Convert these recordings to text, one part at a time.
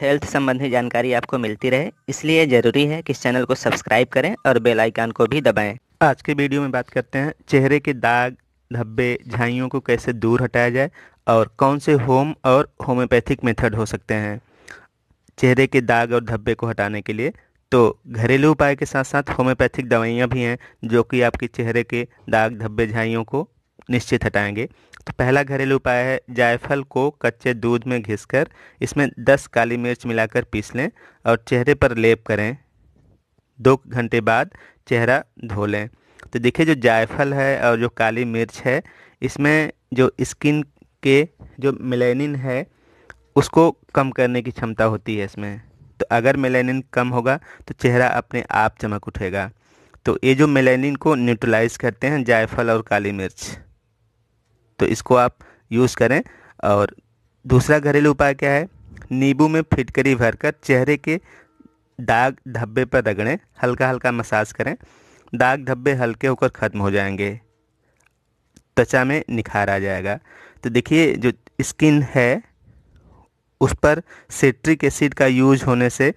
Health संबंधी जानकारी आपको मिलती रहे इसलिए ज़रूरी है कि इस चैनल को सब्सक्राइब करें और बेल आइकन को भी दबाएं। आज के वीडियो में बात करते हैं चेहरे के दाग धब्बे झाइयों को कैसे दूर हटाया जाए और कौन से होम और होम्योपैथिक मेथड हो सकते हैं चेहरे के दाग और धब्बे को हटाने के लिए तो घरेलू उपाय के साथ साथ होम्योपैथिक दवाइयाँ भी हैं जो कि आपके चेहरे के दाग धब्बे झाइयों को निश्चित हटाएंगे तो पहला घरेलू उपाय है जायफल को कच्चे दूध में घिसकर इसमें 10 काली मिर्च मिलाकर पीस लें और चेहरे पर लेप करें दो घंटे बाद चेहरा धो लें तो देखिए जो जायफल है और जो काली मिर्च है इसमें जो स्किन के जो मेलेनिन है उसको कम करने की क्षमता होती है इसमें तो अगर मेलेनिन कम होगा तो चेहरा अपने आप चमक उठेगा तो ये जो मेलेनिन को न्यूट्रलाइज करते हैं जायफल और काली मिर्च तो इसको आप यूज़ करें और दूसरा घरेलू उपाय क्या है नींबू में फिटकरी भरकर चेहरे के दाग धब्बे पर रगड़ें हल्का हल्का मसाज करें दाग धब्बे हल्के होकर ख़त्म हो जाएंगे त्वचा में निखार आ जाएगा तो देखिए जो स्किन है उस पर सिट्रिक एसिड का यूज होने से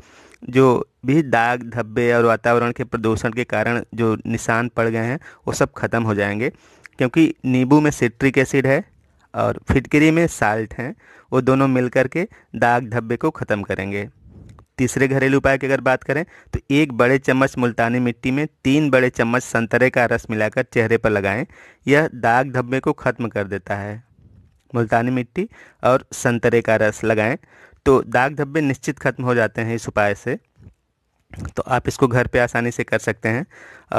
जो भी दाग धब्बे और वातावरण के प्रदूषण के कारण जो निशान पड़ गए हैं वो सब ख़त्म हो जाएंगे क्योंकि नींबू में सिट्रिक एसिड है और फिटकरी में साल्ट हैं वो दोनों मिलकर के दाग धब्बे को ख़त्म करेंगे तीसरे घरेलू उपाय की अगर बात करें तो एक बड़े चम्मच मुल्तानी मिट्टी में तीन बड़े चम्मच संतरे का रस मिलाकर चेहरे पर लगाएं यह दाग धब्बे को ख़त्म कर देता है मुल्तानी मिट्टी और संतरे का रस लगाएं तो दाग धब्बे निश्चित खत्म हो जाते हैं इस उपाय से तो आप इसको घर पे आसानी से कर सकते हैं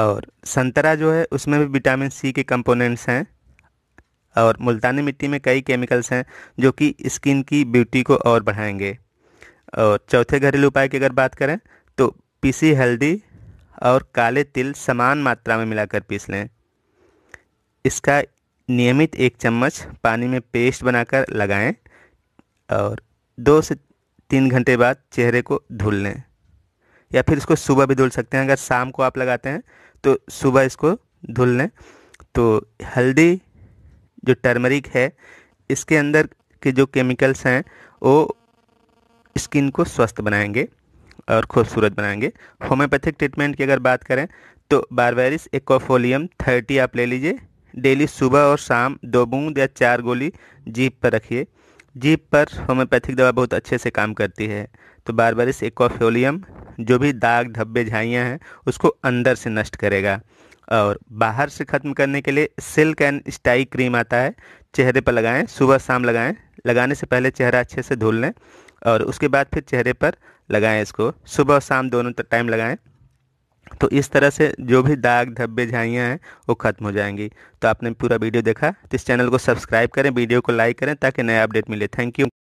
और संतरा जो है उसमें भी विटामिन सी के कंपोनेंट्स हैं और मुल्तानी मिट्टी में कई केमिकल्स हैं जो कि स्किन की ब्यूटी को और बढ़ाएंगे और चौथे घरेलू उपाय की अगर बात करें तो पीसी हल्दी और काले तिल समान मात्रा में मिलाकर पीस लें इसका नियमित एक चम्मच पानी में पेस्ट बनाकर लगाएं और दो से तीन घंटे बाद चेहरे को धुल लें या फिर इसको सुबह भी धुल सकते हैं अगर शाम को आप लगाते हैं तो सुबह इसको धुल लें तो हल्दी जो टर्मरिक है इसके अंदर के जो केमिकल्स हैं वो स्किन को स्वस्थ बनाएंगे और खूबसूरत बनाएंगे होम्योपैथिक ट्रीटमेंट की अगर बात करें तो बारबेरिस एकोफोलियम थर्टी आप ले लीजिए डेली सुबह और शाम दो बूंद या चार गोली जीप पर रखिए जीप पर होम्योपैथिक दवा बहुत अच्छे से काम करती है तो बार बार इस एक्वाफोलियम जो भी दाग धब्बे झाइयाँ हैं उसको अंदर से नष्ट करेगा और बाहर से ख़त्म करने के लिए सिल्क एंड स्टाई क्रीम आता है चेहरे पर लगाएं सुबह शाम लगाएं लगाने से पहले चेहरा अच्छे से धुल लें और उसके बाद फिर चेहरे पर लगाएं इसको सुबह शाम दोनों टाइम लगाएं तो इस तरह से जो भी दाग धब्बे झाइयाँ हैं वो ख़त्म हो जाएंगी तो आपने पूरा वीडियो देखा तो इस चैनल को सब्सक्राइब करें वीडियो को लाइक करें ताकि नया अपडेट मिले थैंक यू